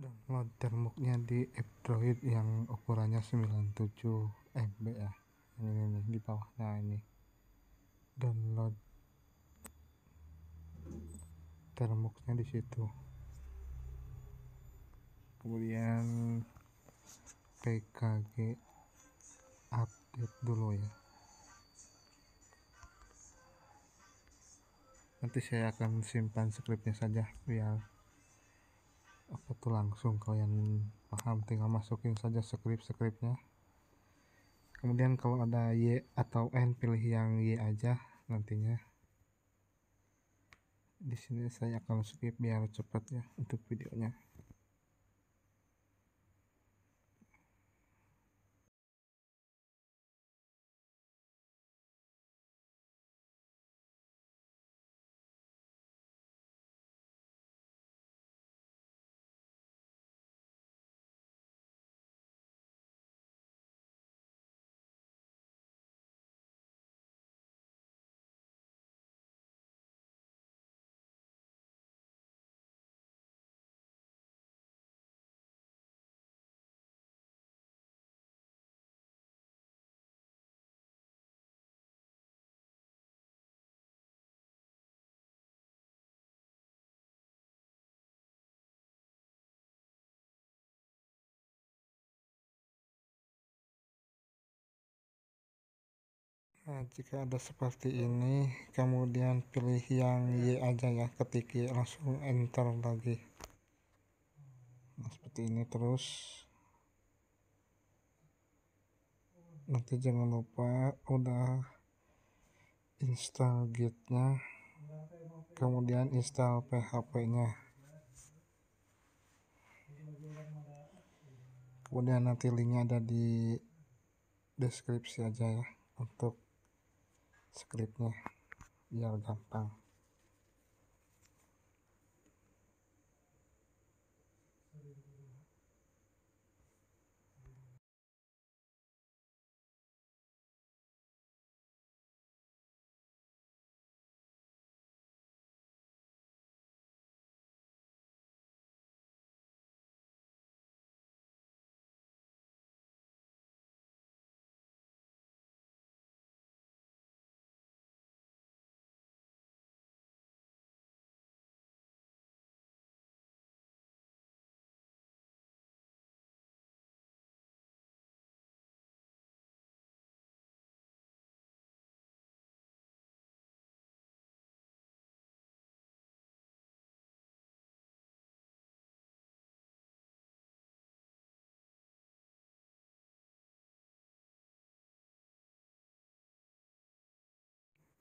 download termuknya di android yang ukurannya 97 MB ya ini, ini, ini di bawahnya ini download termuknya di situ kemudian PKG update dulu ya nanti saya akan simpan scriptnya saja biar apa tuh langsung kalian paham tinggal masukin saja script-scriptnya kemudian kalau ada Y atau N pilih yang Y aja nantinya di sini saya akan skip biar cepat ya untuk videonya Nah, jika ada seperti ini, kemudian pilih yang Y aja ya, ketik Y langsung enter lagi. Nah, seperti ini terus. Nanti jangan lupa udah install gitnya, kemudian install PHP-nya. Kemudian nanti linknya ada di deskripsi aja ya untuk scriptnya biar gampang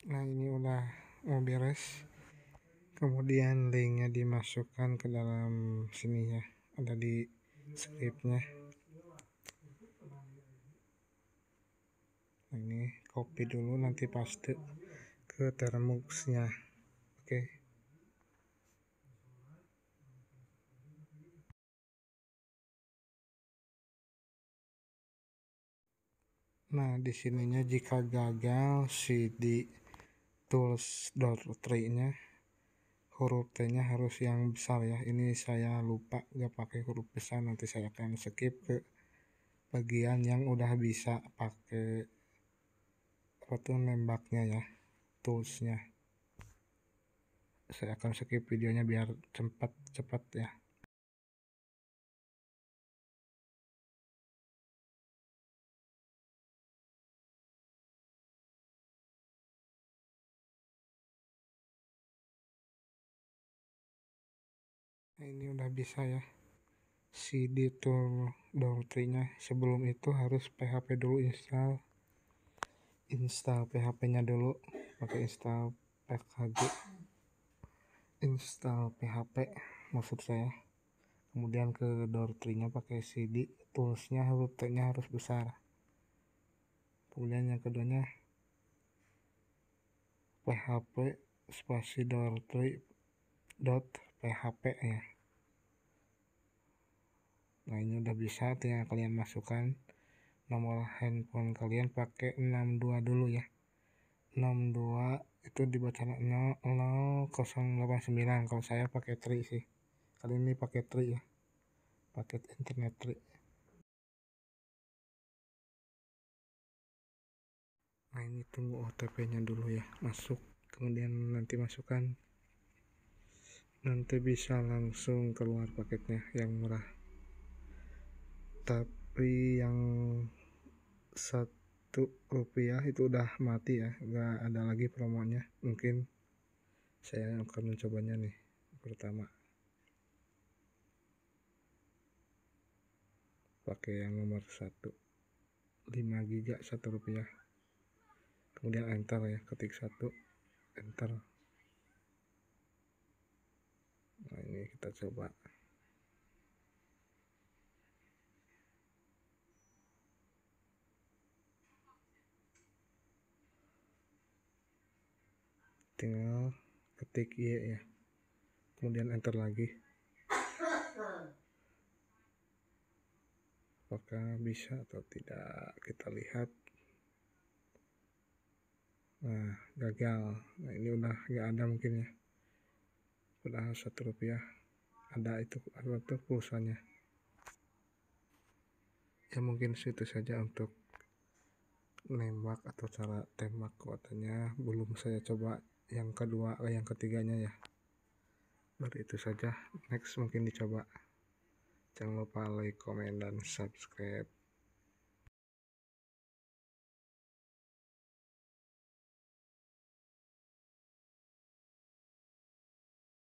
nah ini udah mau beres kemudian linknya dimasukkan ke dalam sini ya ada di scriptnya nah, ini copy dulu nanti paste ke termuxnya oke okay. Nah, di sininya jika gagal CD tools tree nya huruf T nya harus yang besar ya ini saya lupa gak pakai huruf besar nanti saya akan skip ke bagian yang udah bisa pakai apa tuh nembaknya ya toolsnya saya akan skip videonya biar cepat cepat ya nah ini udah bisa ya cd tool down sebelum itu harus php dulu install install php nya dulu pakai install pkg install php maksud saya kemudian ke door nya pakai cd Tools nya root nya harus besar kemudian yang keduanya php spasi door dot php ya nah ini udah bisa tinggal kalian masukkan nomor handphone kalian pakai 62 dulu ya 62 itu dibaca 0089 kalau saya pakai tri sih kali ini pakai tri ya paket internet tri nah ini tunggu OTP nya dulu ya masuk kemudian nanti masukkan nanti bisa langsung keluar paketnya yang murah tapi yang satu rupiah itu udah mati ya nggak ada lagi promonya mungkin saya akan mencobanya nih pertama pakai yang nomor satu lima giga satu rupiah kemudian enter ya ketik satu enter nah ini kita coba tinggal ketik Y ya iya. kemudian enter lagi apakah bisa atau tidak kita lihat nah gagal nah ini udah nggak ada mungkin ya udah satu rupiah ada itu ada itu pulsanya ya mungkin situ saja untuk nembak atau cara tembak kuotanya belum saya coba yang kedua eh, yang ketiganya ya berarti itu saja next mungkin dicoba jangan lupa like comment dan subscribe